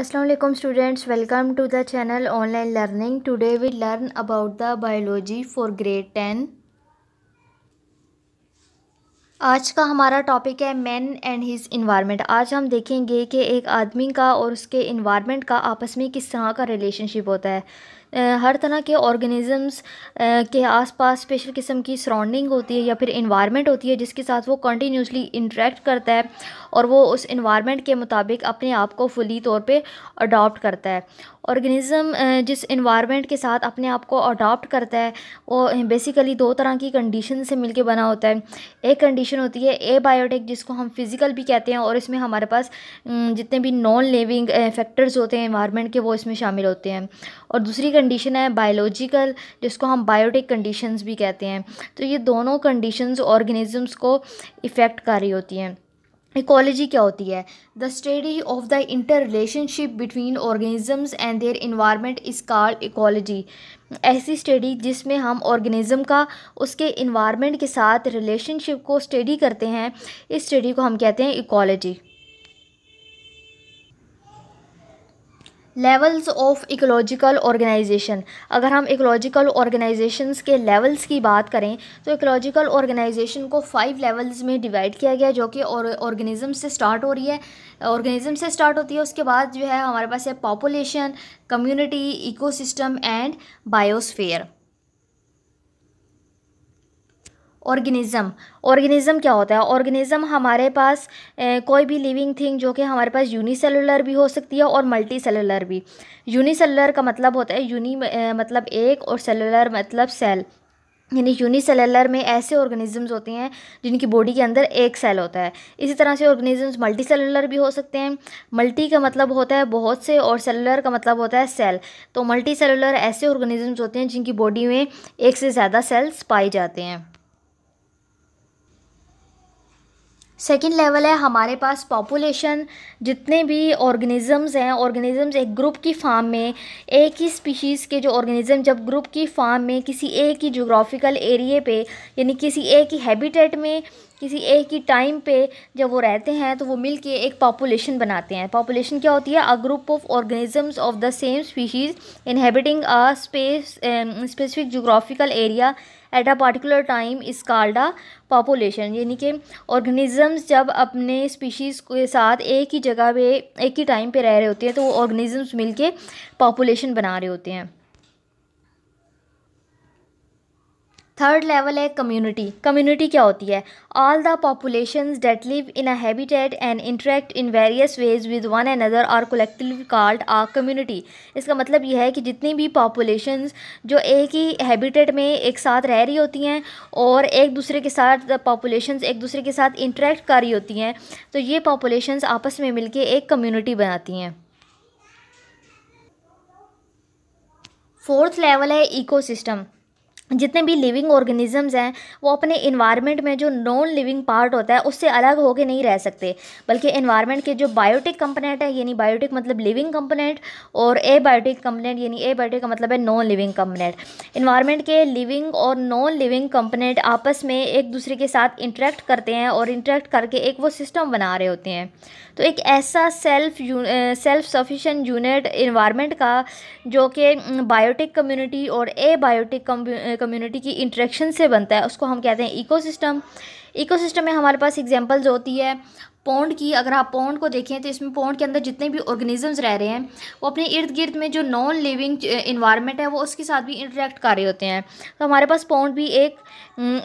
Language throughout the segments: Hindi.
Aslam students welcome to the channel online learning today we learn about the biology for grade ten आज का हमारा टॉपिक है मैन एंड हिज इन्वायरमेंट आज हम देखेंगे कि एक आदमी का और उसके इन्वायरमेंट का आपस में किस तरह का रिलेशनशिप होता है हर तरह के ऑर्गेनिज़म्स के आसपास स्पेशल किस्म की सराउंडिंग होती है या फिर इन्वायरमेंट होती है जिसके साथ वो कंटिन्यूसली इंटरेक्ट करता है और वो उस इन्वायरमेंट के मुताबिक अपने आप को फुली तौर पे अडॉप्ट करता है ऑर्गेनिज़म uh, जिस इन्वायरमेंट के साथ अपने आप को अडॉप्ट करता है वो बेसिकली दो तरह की कंडीशन से मिलके बना होता है एक कंडीशन होती है ए बायोटिक जिसको हम फिज़िकल भी कहते हैं और इसमें हमारे पास mm, जितने भी नॉन लिविंग फैक्टर्स होते हैं इन्वायरमेंट के वो इसमें शामिल होते हैं और दूसरी कंडीशन है बायोलॉजिकल जिसको हम बायोटिक कंडीशन भी कहते हैं तो ये दोनों कंडीशन ऑर्गेनिज़म्स को इफ़ेक्ट कर रही होती हैं इकोलॉजी क्या होती है the study of the inter relationship between organisms and their environment is called ecology ऐसी स्टडी जिसमें हम ऑर्गेनिज़म का उसके इन्वायरमेंट के साथ रिलेशनशिप को स्टडी करते हैं इस स्टडी को हम कहते हैं ecology levels of ecological organization अगर हम इकोलॉजिकल ऑर्गेनाइजेशंस के लेवल्स की बात करें तो इकोलॉजिकल ऑर्गेनाइजेशन को फाइव लेवल्स में डिवाइड किया गया जो कि ऑर्गेनिज्म से स्टार्ट हो रही है ऑर्गेनिज्म से स्टार्ट होती है उसके बाद जो है हमारे पास है population community ecosystem and biosphere organism organism क्या होता है ऑर्गेनिज़म हमारे पास ए, कोई भी लिविंग थिंग जो कि हमारे पास यूनिसेलुलर भी हो सकती है और मल्टी सेलुलर भी यूनिसेलुलर का मतलब होता है यूनि मतलब एक और सेलुलर मतलब सेल यानी यूनिसेलुलर में ऐसे ऑर्गेनिजम्स होते हैं जिनकी बॉडी के अंदर एक सेल होता है इसी तरह से ऑर्गेनिजम्स मल्टी सेलुलर भी हो सकते हैं मल्टी का मतलब होता है बहुत से और सेलुलर का मतलब होता है सेल तो मल्टी सेलुलर ऐसे ऑर्गेनिजम्स होते हैं जिनकी बॉडी में एक से ज़्यादा सेल्स पाए जाते हैं सेकेंड लेवल है हमारे पास पॉपुलेशन जितने भी ऑर्गेनिज़म्स हैं ऑर्गेनिज़म्स एक ग्रुप की फार्म में एक ही स्पीशीज़ के जो ऑर्गेनिज़म जब ग्रुप की फार्म में किसी एक ही जोग्राफिकल एरिए पे यानी किसी एक ही हैबिटेट में किसी एक ही टाइम पे जब वो रहते हैं तो वो मिल के एक पॉपुलेशन बनाते हैं पॉपुलेशन क्या होती है a group of organisms of the same species inhabiting a space specific geographical area at a particular time इस कार्डा पॉपुलेशन यानी कि ऑर्गेनिज़म्स जब अपने स्पीशीज़ के साथ एक ही जगह पे एक ही टाइम पे रह रहे होते हैं तो वो ऑर्गेनिज़म्स मिलके पॉपुलेशन बना रहे होते हैं थर्ड लेवल है कम्युनिटी कम्युनिटी क्या होती है all the population that live in a habitat and interact in various ways with one and other are collective called a community इसका मतलब यह है कि जितनी भी पॉपुलेशन जो एक ही हैबिटेट में एक साथ रह रही होती हैं और एक दूसरे के साथ पॉपुलेशन एक दूसरे के साथ इंटरेक्ट कर रही होती हैं तो ये पॉपुलेशन आपस में मिलकर एक कम्युनिटी बनाती हैं फोर्थ लेवल है इकोसिस्टम जितने भी लिविंग ऑर्गेनिज़म्स हैं वो अपने इन्वायरमेंट में जो नॉन लिविंग पार्ट होता है उससे अलग होके नहीं रह सकते बल्कि इन्वायरमेंट के जो बायोटिक कंपोनेंट है यानी बायोटिक मतलब लिविंग कंपोनेंट और ए बायोटिक कंपोनेंट यानी ए बायोटिक का मतलब है नॉन लिविंग कंपोनेंट इन्वायरमेंट के लिविंग और नॉन लिविंग कंपोनेंट आपस में एक दूसरे के साथ इंटरेक्ट करते हैं और इंटरेक्ट करके एक वो सिस्टम बना रहे होते हैं तो एक ऐसा self self sufficient unit environment का जो कि बायोटिक कम्यूनिटी और ए बायोटिक कम्युनिटी की इंट्रैक्शन से बनता है उसको हम कहते हैं इकोसिस्टम इकोसिस्टम में हमारे पास एग्जांपल्स होती है पौंड की अगर आप पौंड को देखें तो इसमें पौंड के अंदर जितने भी ऑर्गेनिजम्स रह रहे हैं वो अपने इर्द गिर्द में जो नॉन लिविंग इन्वायरमेंट है वो उसके साथ भी इंटरेक्ट कर रहे होते हैं तो हमारे पास पौंड भी एक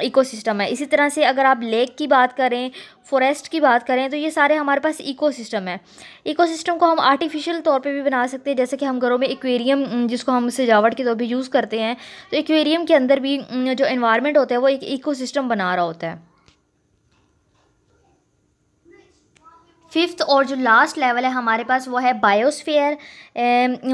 इकोसिस्टम है इसी तरह से अगर आप लेक की बात करें फॉरेस्ट की बात करें तो ये सारे हमारे पास इकोसिस्टम है इकोसिस्टम को हम आर्टिफिशियल तौर पे भी बना सकते हैं जैसे कि हम घरों में एक्वेरियम जिसको हम सजावट के तौर पे यूज़ करते हैं तो एक्वेरियम के अंदर भी जो इन्वायरमेंट होता है वो एक इकोसिस्टम बना रहा होता है फिफ्थ और जो लास्ट लेवल है हमारे पास वो है बायोस्फीयर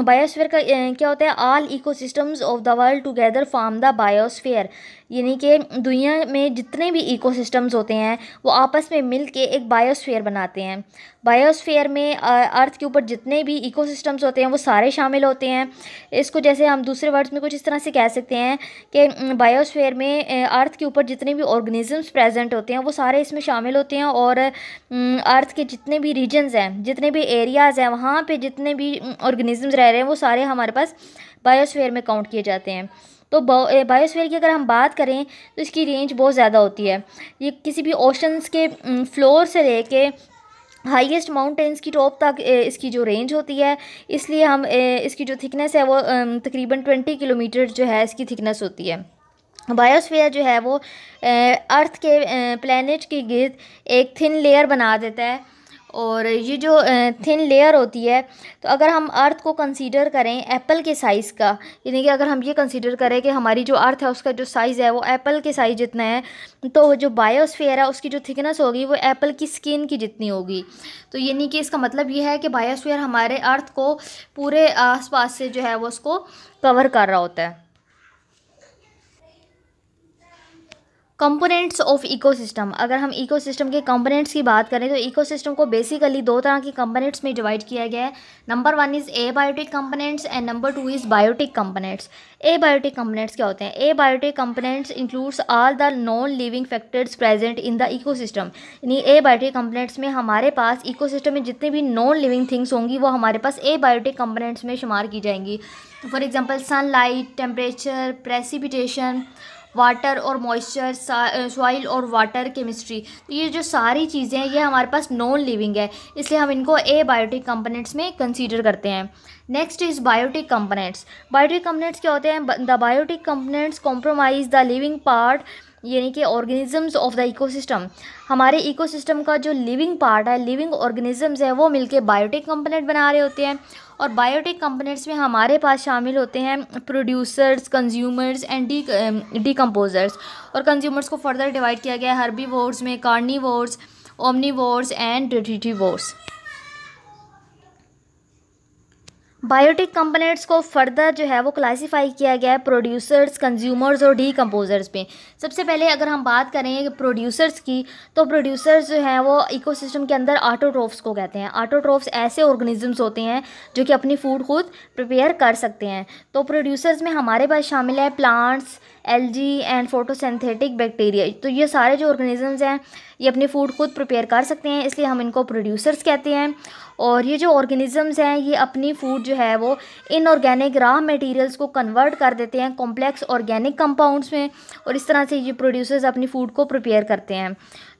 बायोस्फीयर um, का uh, क्या होता है all ecosystems of the world together form the biosphere यानी कि दुनिया में जितने भी इकोसिस्टम्स होते हैं वो आपस में मिल के एक बायोस्फेयर बनाते हैं बायोस्फेयर में अर्थ के ऊपर जितने भी इकोसिस्टम्स होते हैं वो सारे शामिल होते हैं इसको जैसे हम दूसरे वर्ड्स में कुछ इस तरह से कह सकते हैं कि बायोस्फेयर में अर्थ के ऊपर जितने भी ऑर्गेनिजम्स प्रेजेंट होते हैं वो सारे इसमें शामिल होते हैं और अर्थ के जितने भी रीजन्स हैं जितने भी एरियाज़ हैं वहाँ पर जितने भी ऑर्गेनिजम्स रह रहे हैं वो सारे हमारे पास बायोस्फेयर में काउंट किए जाते हैं तो बायोस्फीयर की अगर हम बात करें तो इसकी रेंज बहुत ज़्यादा होती है ये किसी भी ओशंस के फ्लोर से ले कर हाईएस्ट माउंटेंस की टॉप तक इसकी जो रेंज होती है इसलिए हम इसकी जो थिकनेस है वो तकरीबन ट्वेंटी किलोमीटर जो है इसकी थिकनेस होती है बायोस्फीयर जो है वो अर्थ के प्लैनेट के गिर्द एक थिन लेयर बना देता है और ये जो थिन लेयर होती है तो अगर हम अर्थ को कंसीडर करें एप्पल के साइज़ का यानी कि अगर हम ये कंसीडर करें कि हमारी जो अर्थ है उसका जो साइज़ है वो एप्पल के साइज़ जितना है तो जो बायोस्फेयर है उसकी जो थिकनेस होगी वो एप्पल की स्किन की जितनी होगी तो यानी कि इसका मतलब ये है कि बायोस्फेयर हमारे अर्थ को पूरे आस से जो है वो उसको कवर कर रहा होता है कंपोनेंट्स ऑफ इकोसिस्टम अगर हम इकोसिस्टम के कंपोनेंट्स की बात करें तो इकोसिस्टम को बेसिकली दो तरह के कंपोनेंट्स में डिवाइड किया गया है number one is abiotic components and number two is biotic components abiotic components क्या होते हैं abiotic components includes all the non living factors present in the system यानी ए बायोटिक कंपोनेंट्स में हमारे पास सिस्टम में जितने भी नॉन लिविंग थिंग्स होंगी वो हमारे पास ए बायोटिक कंपोनेंट्स में शुमार की जाएंगी for example sunlight temperature precipitation water और मॉइस्चर सॉइल eh, और वाटर केमिस्ट्री तो ये जो सारी चीज़ें हैं ये हमारे पास नॉन लिविंग है इसलिए हम इनको ए बायोटिक कंपोनेंट्स में कंसीडर करते हैं next is biotic components biotic components क्या होते हैं the biotic components compromise the living part यानी कि ऑर्गेनिज़म्स ऑफ द इकोसिस्टम हमारे इकोसिस्टम का जो लिविंग पार्ट है लिविंग ऑर्गेनिज़म्स है वो मिलके बायोटिक कंपोनेंट बना रहे होते हैं और बायोटिक कंपोनेंट्स में हमारे पास शामिल होते हैं producers consumers and the decomposers और कंज्यूमर्स को फर्दर डिवाइड किया गया है हर्बी में carnivores omnivores and डिटिटी बायोटिक कंपोनेंट्स को फर्दर जो है वो क्लासिफाई किया गया है प्रोड्यूसर्स कंज्यूमर्स और डी कम्पोजर्स में सबसे पहले अगर हम बात करें प्रोड्यूसर्स की तो प्रोड्यूसर्स जो हैं वो इकोसिस्टम के अंदर आटोट्रोफ्स को कहते हैं आटोट्रोफ्स ऐसे ऑर्गेनिजम्स होते हैं जो कि अपनी फूड खुद प्रिपेयर कर सकते हैं तो प्रोड्यूसर्स में हमारे पास शामिल है plants algae and photosynthetic bacteria तो ये सारे जो ऑर्गेनिजम्स हैं ये अपने फूड खुद प्रिपेयर कर सकते हैं इसलिए हम इनको प्रोड्यूसर्स कहते हैं और ये जो ऑर्गेनिजम्स हैं ये अपनी फूड जो है वो इनऑर्गेनिक रॉ मटेरियल्स को कन्वर्ट कर देते हैं कॉम्प्लेक्स ऑर्गेनिक कंपाउंड्स में और इस तरह से ये प्रोड्यूसर्स अपनी फूड को प्रिपेयर करते हैं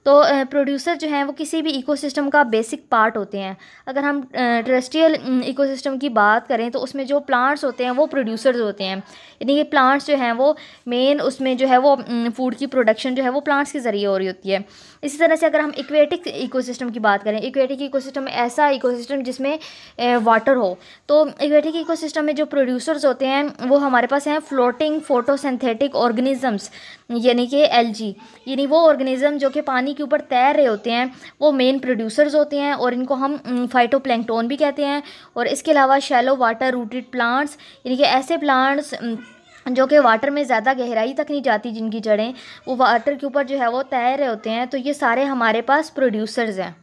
तो प्रोड्यूसर जो हैं वो किसी भी इकोसिस्टम का बेसिक पार्ट होते हैं अगर हम टेरेस्ट्रियल इकोसिस्टम की बात करें तो उसमें जो प्लांट्स होते हैं वो प्रोड्यूसर्स होते हैं यानी कि प्लांट्स जो हैं वो मेन उसमें जो है वो फूड की प्रोडक्शन जो है वो प्लांट्स के ज़रिए हो रही होती है इसी तरह से अगर हम इक्वेटिक इकोसिस्टम की बात करें इक्वेटिक इकोसिस्टम ऐसा इकोसिस्टम जिसमें वाटर हो तो इक्वेटिक इकोसिस्टम में जो प्रोड्यूसर्स होते हैं वो हमारे पास हैं फ्लोटिंग फोटोसिंथेटिक ऑर्गेनिजम्स यानी कि एलजी यानी वो ऑर्गेनिज्म जो कि पानी पानी के ऊपर तैर रहे होते हैं वो मेन प्रोड्यूसर्स होते हैं और इनको हम फाइटो भी कहते हैं और इसके अलावा शैलो वाटर रूटेड प्लांट्स यानी कि ऐसे प्लांट्स जो कि वाटर में ज़्यादा गहराई तक नहीं जाती जिनकी जड़ें वो वाटर के ऊपर जो है वो तैर रहे होते हैं तो ये सारे हमारे पास प्रोड्यूसर्स हैं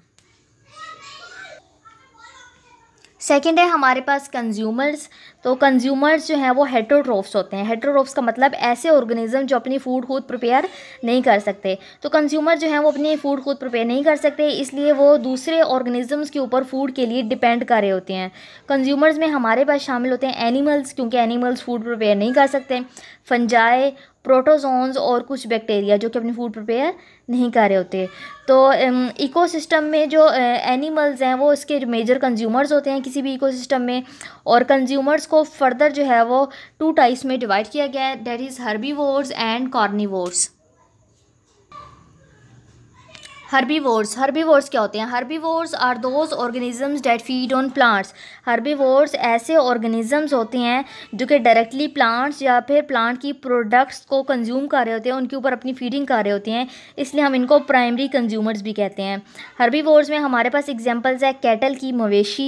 सेकेंड है हमारे पास कंज्यूमर्स तो कंज्यूमर्स जो हैं वो हेट्रोट्रोफ्स होते हैं हेट्रोट्रोफ्स का मतलब ऐसे ऑर्गेनिज्म जो अपनी फूड खुद प्रिपेयर नहीं कर सकते तो कंज्यूमर जो हैं वो अपनी फूड खुद प्रिपेयर नहीं कर सकते इसलिए वो दूसरे ऑर्गेनिजम्स के ऊपर फूड के लिए डिपेंड कर रहे होते हैं कंज्यूमर्स में हमारे पास शामिल होते हैं एनिमल्स क्योंकि एनिमल्स फूड प्रिपेयर नहीं कर सकते फंजाए प्रोटोजोन्स और कुछ बैक्टीरिया जो कि अपने फूड प्रिपेयर नहीं कर रहे होते तो इकोसिस्टम में जो एनिमल्स हैं वो इसके मेजर कंज्यूमर्स होते हैं किसी भी इकोसिस्टम में और कंज्यूमर्स को फर्दर जो है वो टू टाइप्स में डिवाइड किया गया है that is herbivores and carnivores herbivores herbivores क्या होते हैं herbivores are those organisms that feed on plants herbivores ऐसे ऑर्गेनिजम्स होते हैं जो कि डायरेक्टली प्लांट्स या फिर प्लांट की प्रोडक्ट्स को कंज्यूम कर रहे होते हैं उनके ऊपर अपनी फीडिंग कर रहे होते हैं इसलिए हम इनको प्राइमरी कंज्यूमर्स भी कहते हैं हर्बीवोर्स में हमारे पास एग्जाम्पल्स है कैटल की मवेशी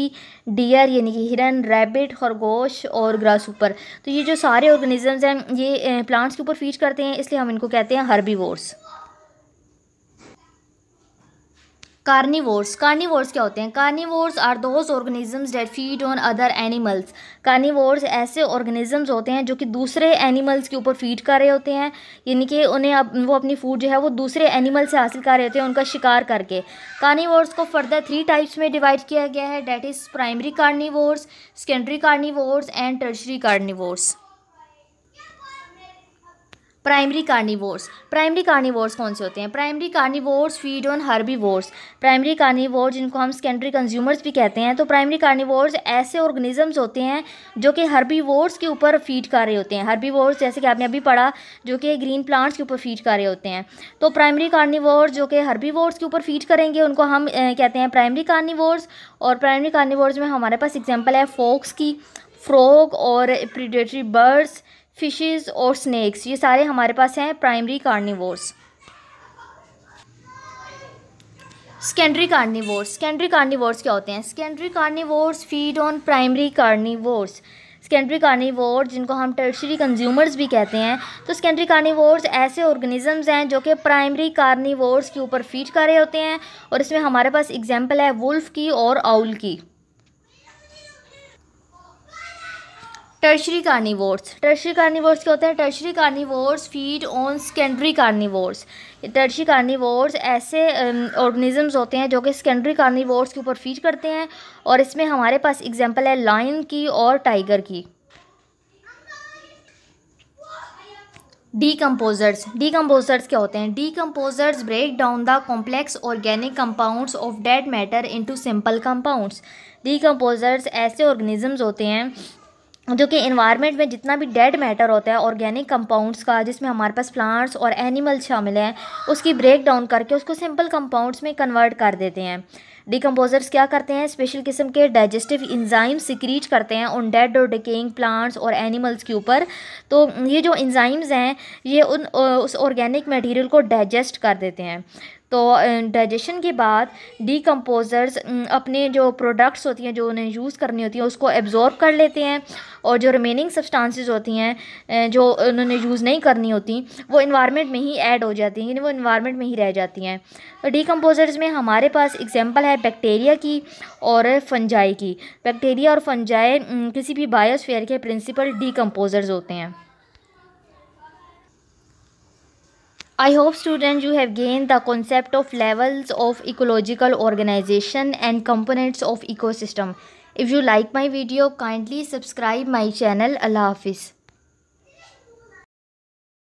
डियर यानी कि हिरन रैबिट खरगोश और ग्रास ऊपर तो ये जो सारे ऑर्गेनिजम्स हैं ये प्लांट्स के ऊपर फीड करते हैं इसलिए हम इनको कहते हैं हर्बीवोर्स कार्निवोर्स कार्निवोर्स क्या होते हैं carnivores are those organisms that feed on other animals carnivores ऐसे ऑर्गेनिजम्स होते हैं जो कि दूसरे एनिमल्स के ऊपर फीड कर रहे होते हैं यानी कि उन्हें अब वो अपनी फूड जो है वो दूसरे एनिमल से हासिल कर रहे होते हैं उनका शिकार करके कार्निवोर्स को फर्दर थ्री टाइप्स में डिवाइड किया गया है that is primary carnivores secondary carnivores and tertiary carnivores primary carnivores primary carnivores कौन से होते हैं primary carnivores feed on herbivores primary carnivores जिनको हम सेकेंडरी कंज्यूमर्स भी कहते हैं तो प्राइमरी कार्निवोर्स ऐसे ऑर्गेनिजम्स होते हैं जो कि हर्बीवोर्स के ऊपर फीड कर रहे होते हैं वोर्स जैसे कि आपने अभी पढ़ा जो कि ग्रीन प्लांट्स के ऊपर फीड कर रहे होते हैं तो प्राइमरी कार्निवोर्स जो कि हर्बीवोर्स के ऊपर फीड करेंगे उनको हम कहते हैं प्राइमरी कार्निवोर्स और प्राइमरी कार्निवोर्स में हमारे पास एग्जाम्पल है फोक्स की फ्रॉग और प्रीडेटरी बर्ड्स फिशेस और स्नैक्स ये सारे हमारे पास हैं primary carnivores secondary carnivores secondary carnivores क्या होते हैं secondary carnivores feed on primary carnivores secondary carnivores जिनको हम टर्शरी कंज्यूमर्स भी कहते हैं तो सेकेंडरी कार्निवोर्स ऐसे ऑर्गेनिजम्स हैं जो कि प्राइमरी कार्निवोर्स के ऊपर फीड कर रहे होते हैं और इसमें हमारे पास एग्जाम्पल है वुल्फ की और आउल की टर्शरी कार्निवोर्स टर्शरी कार्निवोर्स क्या होते हैं tertiary carnivores feed on secondary carnivores tertiary carnivores ऐसे ऑर्गेनिजम्स um, होते हैं जो कि सेकेंडरी कार्निवोर्स के ऊपर फीड करते हैं और इसमें हमारे पास एग्जांपल है लाइन की और टाइगर की डीकम्पोजर्स डीकम्पोजर्स क्या होते हैं decomposers break down the complex organic compounds of dead matter into simple compounds decomposers ऐसे ऑर्गेनिजम्स होते हैं जो कि इन्वायरमेंट में जितना भी डेड मैटर होता है ऑर्गेनिक कंपाउंड्स का जिसमें हमारे पास प्लांट्स और एनिमल शामिल हैं उसकी ब्रेक डाउन करके उसको सिंपल कंपाउंड्स में कन्वर्ट कर देते हैं डिकम्पोजर्स क्या करते हैं स्पेशल किस्म के डाइजेस्टिव इंजाइम सिक्रीट करते हैं उन डेड और डिकेइंग प्लांट्स और एनिमल्स के ऊपर तो ये जो इंजाइम्स हैं ये उन उस ऑर्गेनिक मटेरियल को डाइजेस्ट कर देते हैं तो डाइजेशन के बाद डिकम्पोज़र्स अपने जो प्रोडक्ट्स होती हैं जो उन्हें यूज़ करनी होती हैं उसको एब्ज़ॉर्ब कर लेते हैं और जो रिमेनिंग सब्सटेंसेस होती हैं जो उन्होंने यूज़ नहीं करनी होती वो इन्वायरमेंट में ही ऐड हो जाती हैं यानी वो इन्वायरमेंट में ही रह जाती हैं तो डिकम्पोज़र्स में हमारे पास एग्जाम्पल है बैक्टीरिया की और फंजाई की बैक्टीरिया और फंजाई किसी भी बायोस्फेयर के प्रिंसिपल डिकम्पोज़र्स होते हैं I hope students you have gained the concept of levels of ecological organization and components of ecosystem. If you like my video, kindly subscribe my channel. Allah Hafiz.